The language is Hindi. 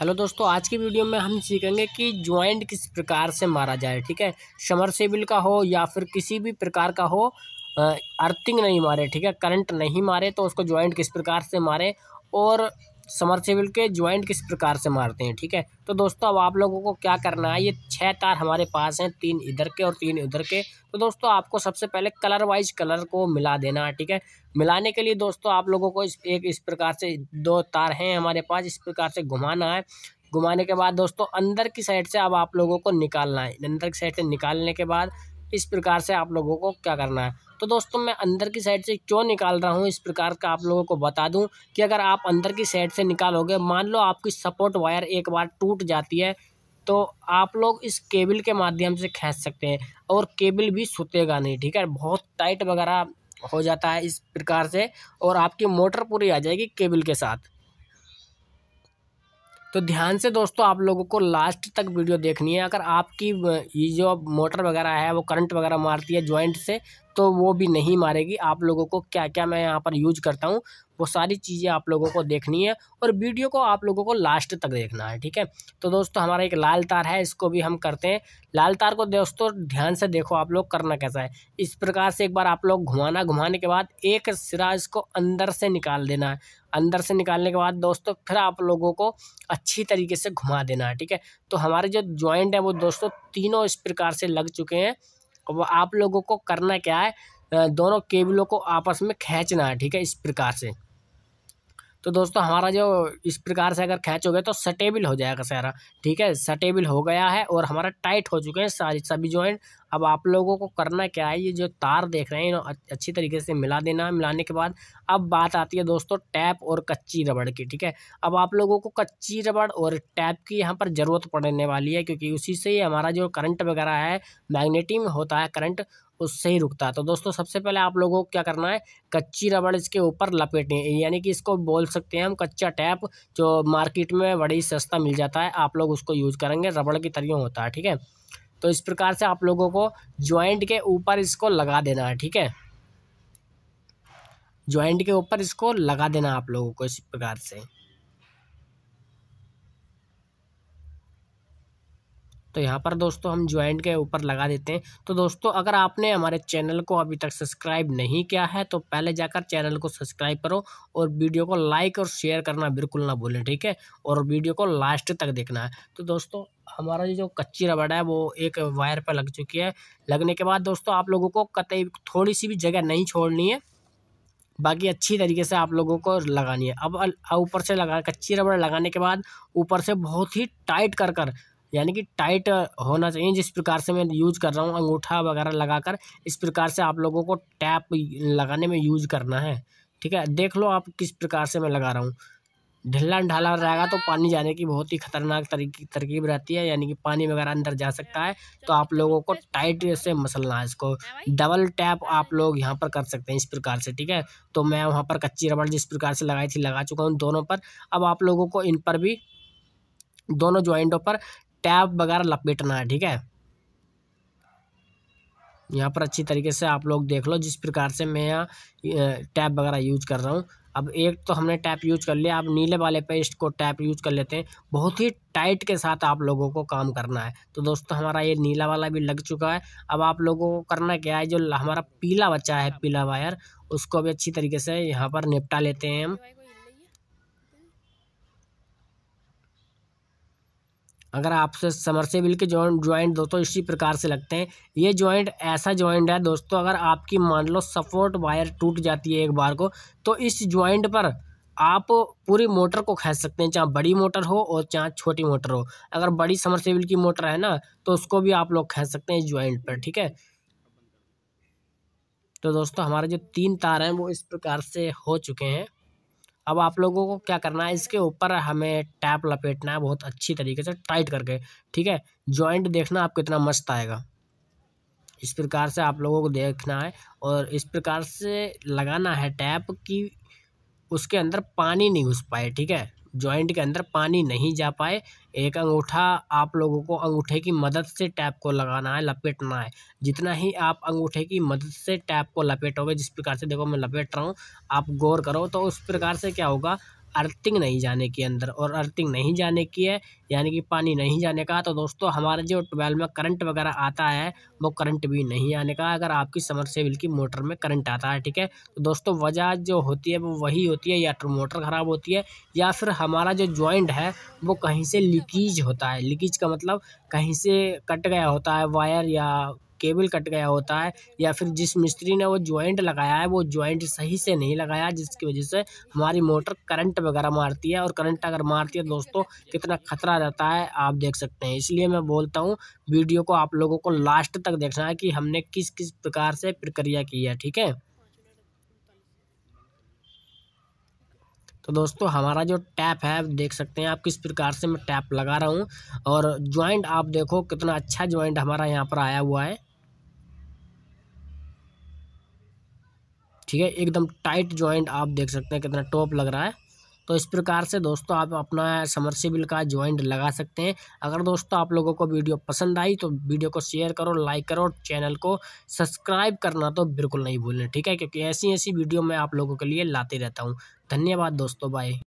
हेलो दोस्तों आज की वीडियो में हम सीखेंगे कि ज्वाइंट किस प्रकार से मारा जाए ठीक है समरसेबल का हो या फिर किसी भी प्रकार का हो अर्थिंग नहीं मारे ठीक है करंट नहीं मारे तो उसको ज्वाइंट किस प्रकार से मारे और समरसेबल के ज्वाइंट किस प्रकार से मारते हैं ठीक है तो दोस्तों अब आप लोगों को क्या करना है ये छः तार हमारे पास हैं तीन इधर के और तीन उधर के तो दोस्तों आपको सबसे पहले कलर वाइज कलर को मिला देना है ठीक है मिलाने के लिए दोस्तों आप लोगों को इस एक इस प्रकार से दो तार हैं हमारे पास इस प्रकार से घुमाना है घुमाने के बाद दोस्तों अंदर की साइड से अब आप लोगों को निकालना है अंदर की साइड से निकालने के बाद इस प्रकार से आप लोगों को क्या करना है तो दोस्तों मैं अंदर की साइड से क्यों निकाल रहा हूँ इस प्रकार का आप लोगों को बता दूँ कि अगर आप अंदर की साइड से निकालोगे मान लो आपकी सपोर्ट वायर एक बार टूट जाती है तो आप लोग इस केबल के माध्यम से खींच सकते हैं और केबल भी सुतेगा नहीं ठीक है बहुत टाइट वगैरह हो जाता है इस प्रकार से और आपकी मोटर पूरी आ जाएगी केबल के साथ तो ध्यान से दोस्तों आप लोगों को लास्ट तक वीडियो देखनी है अगर आपकी ये जो मोटर वगैरह है वो करंट वगैरह मारती है ज्वाइंट से तो वो भी नहीं मारेगी आप लोगों को क्या क्या मैं यहाँ पर यूज करता हूँ वो सारी चीज़ें आप लोगों को देखनी है और वीडियो को आप लोगों को लास्ट तक देखना है ठीक है तो दोस्तों हमारा एक लाल तार है इसको भी हम करते हैं लाल तार को दोस्तों ध्यान से देखो आप लोग करना कैसा है इस प्रकार से एक बार आप लोग घुमाना घुमाने के बाद एक सिरा इसको अंदर से निकाल देना है अंदर से निकालने के बाद दोस्तों फिर आप लोगों को अच्छी तरीके से घुमा देना है ठीक है तो हमारे जो जॉइंट है वो दोस्तों तीनों इस प्रकार से लग चुके हैं अब आप लोगों को करना क्या है दोनों केबलों को आपस में खींचना है ठीक है इस प्रकार से तो दोस्तों हमारा जो इस प्रकार से अगर खैच हो गया तो सटेबल हो जाएगा सारा ठीक है सटेबल हो गया है और हमारा टाइट हो चुके हैं सारी सभी जॉइंट अब आप लोगों को करना क्या है ये जो तार देख रहे हैं इन्हें अच्छी तरीके से मिला देना मिलाने के बाद अब बात आती है दोस्तों टैप और कच्ची रबड़ की ठीक है अब आप लोगों को कच्ची रबड़ और टैप की यहाँ पर ज़रूरत पड़ने वाली है क्योंकि उसी से ही हमारा जो करंट वगैरह है मैग्नेटिंग होता है करंट उससे ही रुकता है तो दोस्तों सबसे पहले आप लोगों को क्या करना है कच्ची रबड़ इसके ऊपर लपेटनी है यानी कि इसको बोल सकते हैं हम कच्चा टैप जो मार्केट में बड़ी सस्ता मिल जाता है आप लोग उसको यूज़ करेंगे रबड़ की तरह होता है ठीक है तो इस प्रकार से आप लोगों को ज्वाइंट के ऊपर इसको लगा देना है ठीक है ज्वाइंट के ऊपर इसको लगा देना आप लोगों को इस प्रकार से तो यहाँ पर दोस्तों हम ज्वाइंट के ऊपर लगा देते हैं तो दोस्तों अगर आपने हमारे चैनल को अभी तक सब्सक्राइब नहीं किया है तो पहले जाकर चैनल को सब्सक्राइब करो और वीडियो को लाइक और शेयर करना बिल्कुल ना भूलें ठीक है और वीडियो को लास्ट तक देखना है तो दोस्तों हमारा जो कच्ची रबड़ है वो एक वायर पर लग चुकी है लगने के बाद दोस्तों आप लोगों को कतई थोड़ी सी भी जगह नहीं छोड़नी है बाकी अच्छी तरीके से आप लोगों को लगानी है अब ऊपर से लगा कच्ची रबड़ लगाने के बाद ऊपर से बहुत ही टाइट कर कर यानी कि टाइट होना चाहिए जिस प्रकार से मैं यूज कर रहा हूँ अंगूठा वगैरह लगाकर इस प्रकार से आप लोगों को टैप लगाने में यूज करना है ठीक है देख लो आप किस प्रकार से मैं लगा रहा हूँ ढिल्ला ढाला रहेगा तो पानी जाने की बहुत ही खतरनाक तरकीब रहती है यानी कि पानी वगैरह अंदर जा सकता है तो आप लोगों को टाइट से मसलना है इसको डबल टैप आप लोग यहाँ पर कर सकते हैं इस प्रकार से ठीक है तो मैं वहाँ पर कच्ची रबड़ जिस प्रकार से लगाई थी लगा चुका हूँ दोनों पर अब आप लोगों को इन पर भी दोनों ज्वाइंटों पर टैब वगैरह लपेटना है ठीक है यहाँ पर अच्छी तरीके से आप लोग देख लो जिस प्रकार से मैं यहाँ टैब वगैरह यूज कर रहा हूँ अब एक तो हमने टैप यूज कर लिया अब नीले वाले पेस्ट को टैप यूज कर लेते हैं बहुत ही टाइट के साथ आप लोगों को काम करना है तो दोस्तों हमारा ये नीला वाला भी लग चुका है अब आप लोगों को करना क्या है जो हमारा पीला बच्चा है पीला वायर उसको भी अच्छी तरीके से यहाँ पर निपटा लेते हैं हम अगर आपसे समरसेबिल के जॉइंट ज्वाइंट दोस्तों इसी प्रकार से लगते हैं ये जॉइंट ऐसा जॉइंट है दोस्तों अगर आपकी मान लो सपोर्ट वायर टूट जाती है एक बार को तो इस जॉइंट पर आप पूरी मोटर को खींच सकते हैं चाहे बड़ी मोटर हो और चाहे छोटी मोटर हो अगर बड़ी समरसेबिल की मोटर है ना तो उसको भी आप लोग खींच सकते हैं ज्वाइंट पर ठीक है तो दोस्तों हमारे जो तीन तार हैं वो इस प्रकार से हो चुके हैं अब आप लोगों को क्या करना है इसके ऊपर हमें टैप लपेटना है बहुत अच्छी तरीके से टाइट करके ठीक है जॉइंट देखना आप कितना मस्त आएगा इस प्रकार से आप लोगों को देखना है और इस प्रकार से लगाना है टैप कि उसके अंदर पानी नहीं घुस पाए ठीक है ज्वाइंट के अंदर पानी नहीं जा पाए एक अंगूठा आप लोगों को अंगूठे की मदद से टैप को लगाना है लपेटना है जितना ही आप अंगूठे की मदद से टैप को लपेटोगे जिस प्रकार से देखो मैं लपेट रहा हूँ आप गौर करो तो उस प्रकार से क्या होगा अर्थिंग नहीं जाने की अंदर और अर्थिंग नहीं जाने की है यानी कि पानी नहीं जाने का तो दोस्तों हमारे जो ट्वेल्व में करंट वगैरह आता है वो करंट भी नहीं आने का अगर आपकी समरसेबल की मोटर में करंट आता है ठीक है तो दोस्तों वजह जो होती है वो वही होती है या तो मोटर ख़राब होती है या फिर हमारा जो जॉइंट है वो कहीं से लीकेज होता है लीकेज का मतलब कहीं से कट गया होता है वायर या केबल कट गया होता है या फिर जिस मिस्त्री ने वो जॉइंट लगाया है वो जॉइंट सही से नहीं लगाया जिसकी वजह से हमारी मोटर करंट वगैरह मारती है और करंट अगर मारती है दोस्तों कितना खतरा रहता है आप देख सकते हैं इसलिए मैं बोलता हूँ वीडियो को आप लोगों को लास्ट तक देखना है कि हमने किस किस प्रकार से प्रक्रिया की है ठीक है तो दोस्तों हमारा जो टैप है देख सकते हैं आप किस प्रकार से मैं टैप लगा रहा हूँ और ज्वाइंट आप देखो कितना अच्छा ज्वाइंट हमारा यहाँ पर आया हुआ है ठीक है एकदम टाइट ज्वाइंट आप देख सकते हैं कितना टॉप लग रहा है तो इस प्रकार से दोस्तों आप अपना समरसेबिल का ज्वाइंट लगा सकते हैं अगर दोस्तों आप लोगों को वीडियो पसंद आई तो वीडियो को शेयर करो लाइक करो और चैनल को सब्सक्राइब करना तो बिल्कुल नहीं भूलें ठीक है क्योंकि ऐसी ऐसी वीडियो मैं आप लोगों के लिए लाते रहता हूँ धन्यवाद दोस्तों बाय